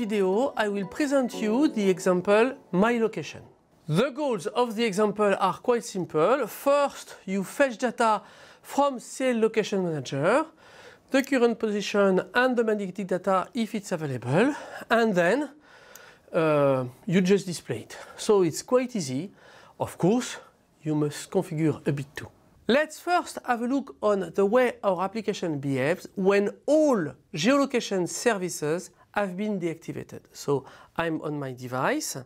video, I will present you the example My Location. The goals of the example are quite simple. First, you fetch data from Sale Location Manager, the current position and the magnetic data if it's available, and then uh, you just display it. So it's quite easy. Of course, you must configure a bit too. Let's first have a look on the way our application behaves when all geolocation services have been deactivated. So I'm on my device.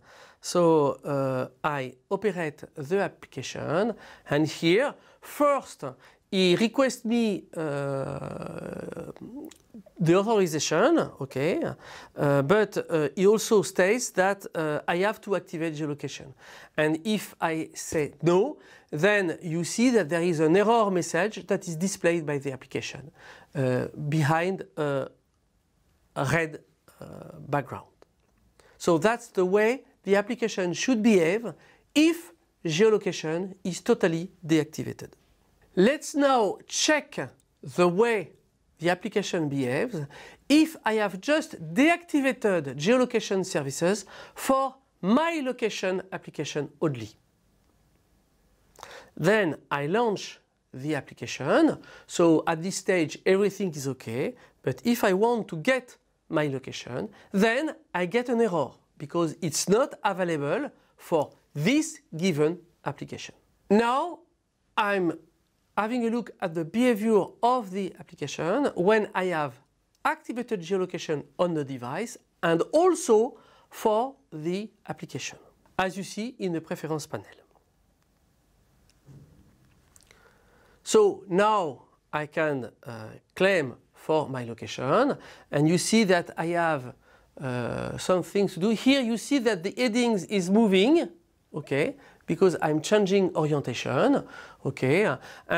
So uh, I operate the application and here first he requests me uh, the authorization, okay, uh, but uh, he also states that uh, I have to activate geolocation. And if I say no, then you see that there is an error message that is displayed by the application uh, behind uh, a red uh, background. So that's the way the application should behave if geolocation is totally deactivated. Let's now check the way the application behaves if I have just deactivated geolocation services for my location application only. Then I launch the application. So at this stage, everything is okay. But if I want to get my location, then I get an error because it's not available for this given application. Now I'm having a look at the behavior of the application when I have activated geolocation on the device and also for the application, as you see in the preference panel. So now I can uh, claim for my location. And you see that I have uh, some things to do. Here you see that the headings is moving, okay, because I'm changing orientation, okay.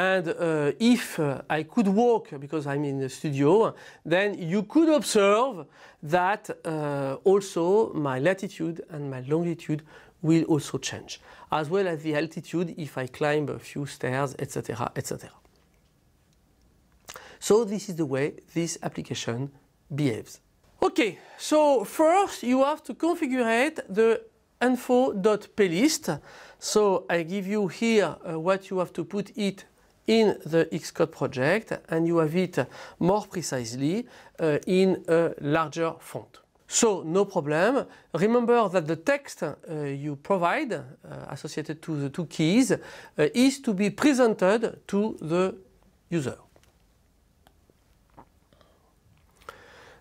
And uh, if uh, I could walk, because I'm in the studio, then you could observe that uh, also my latitude and my longitude will also change, as well as the altitude if I climb a few stairs, etc., etc. So this is the way this application behaves. Okay, so first you have to configure the info.plist. So I give you here uh, what you have to put it in the Xcode project and you have it more precisely uh, in a larger font. So no problem. Remember that the text uh, you provide uh, associated to the two keys uh, is to be presented to the user.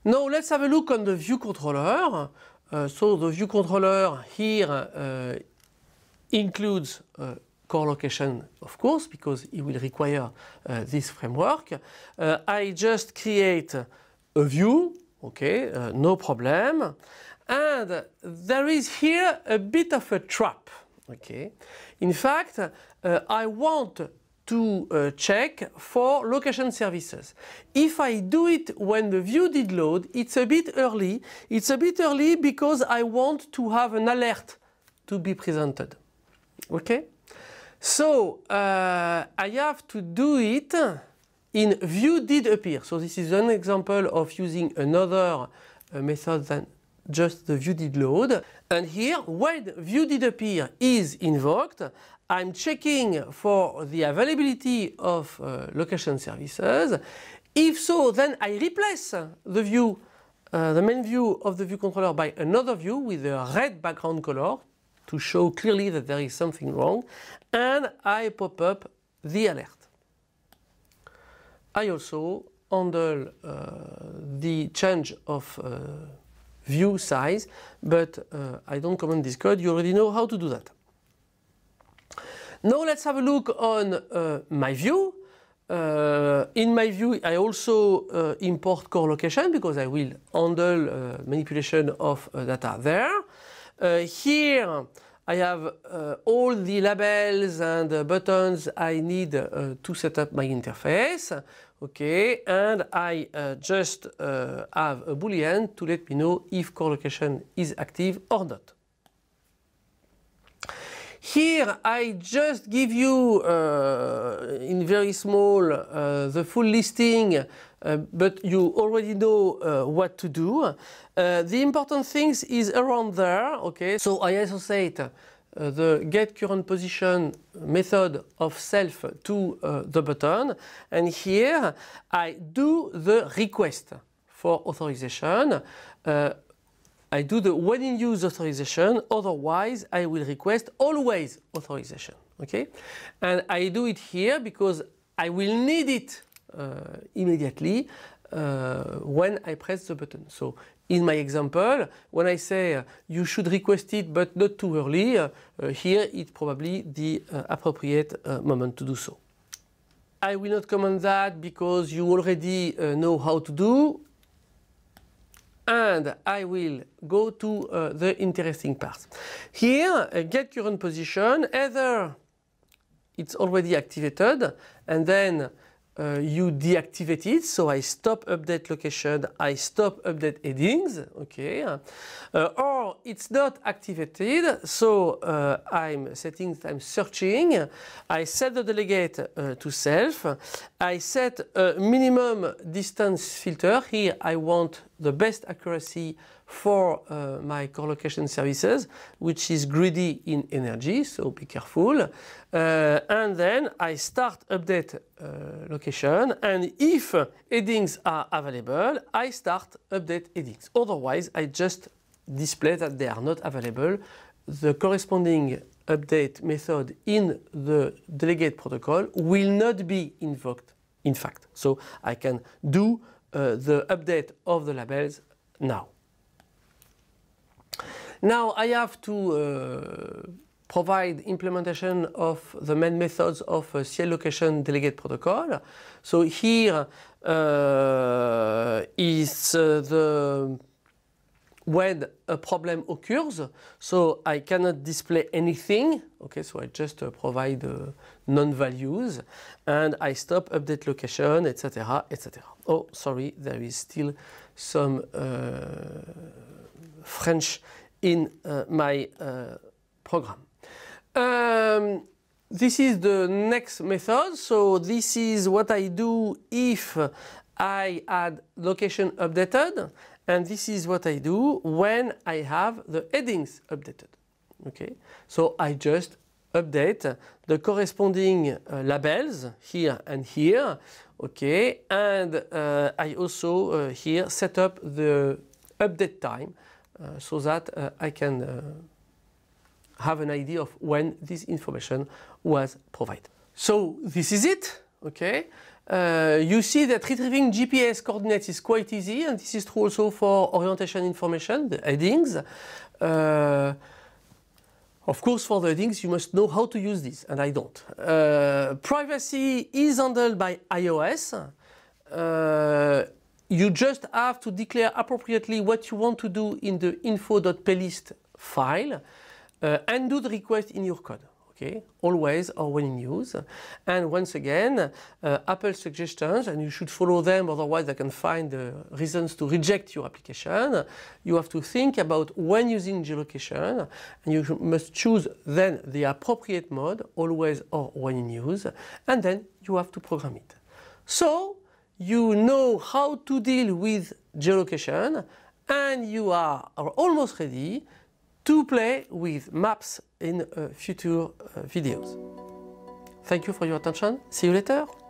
Now let's have a look on the view controller. Uh, so the view controller here uh, includes uh, core location, of course, because it will require uh, this framework. Uh, I just create a view, okay, uh, no problem. And there is here a bit of a trap, okay. In fact, I want to uh, check for location services. If I do it when the view did load, it's a bit early. It's a bit early because I want to have an alert to be presented. Okay? So uh, I have to do it in view did appear. So this is an example of using another uh, method than just the view did load. And here, when view did appear is invoked, I'm checking for the availability of uh, location services. If so, then I replace the view, uh, the main view of the view controller by another view with a red background color to show clearly that there is something wrong. And I pop up the alert. I also handle uh, the change of uh, view size, but uh, I don't comment this code, you already know how to do that. Now let's have a look on uh, my view. Uh, in my view, I also uh, import core location because I will handle uh, manipulation of uh, data there. Uh, here, I have uh, all the labels and buttons I need to set up my interface okay, and I uh, just uh, have a boolean to let me know if location is active or not. Here I just give you uh, in very small uh, the full listing uh, but you already know uh, what to do. Uh, the important things is around there, okay? So I associate uh, uh, the get current position method of self to uh, the button and here I do the request for authorization. Uh, I do the when in use authorization otherwise I will request always authorization okay and I do it here because I will need it uh, immediately uh, when I press the button. So in my example, when I say uh, you should request it but not too early, uh, uh here it's probably the uh, appropriate uh, moment to do so. I will not comment that because you already know how to do. And I will go to the interesting part. Here, get current position, either it's already activated and then uh, you deactivate it. So I stop update location, I stop update headings, okay. Uh, or it's not activated, so uh, I'm setting, I'm searching, I set the delegate uh, to self, I set a minimum distance filter, here I want the best accuracy for uh, my collocation services, which is greedy in energy, so be careful. Uh, and then I start update uh, location, and if uh, headings are available, I start update headings. Otherwise, I just display that they are not available. The corresponding update method in the delegate protocol will not be invoked, in fact. So I can do uh, the update of the labels now. Now I have to uh, provide implementation of the main methods of uh, CL location delegate protocol. So here uh, is uh, the when a problem occurs. So I cannot display anything. Okay, so I just uh, provide uh, non-values and I stop update location, etc., etc. Oh, sorry, there is still some uh, French in uh, my uh, program. Um, this is the next method. So this is what I do if I add location updated and this is what I do when I have the headings updated. Okay, so I just update the corresponding uh, labels here and here. Okay, and uh, I also uh, here set up the update time uh, so that uh, I can uh, have an idea of when this information was provided. So this is it. Okay. Uh, you see that retrieving GPS coordinates is quite easy, and this is true also for orientation information, the headings. Uh, of course, for the headings, you must know how to use this, and I don't. Uh, privacy is handled by iOS. Uh, you just have to declare appropriately what you want to do in the info.plist file uh, and do the request in your code okay, always or when in use. And once again, uh, Apple suggestions, and you should follow them, otherwise they can find uh, reasons to reject your application. You have to think about when using geolocation, and you must choose then the appropriate mode, always or when in use, and then you have to program it. So, you know how to deal with geolocation, and you are, are almost ready to play with maps in uh, future uh, videos. Thank you for your attention. See you later.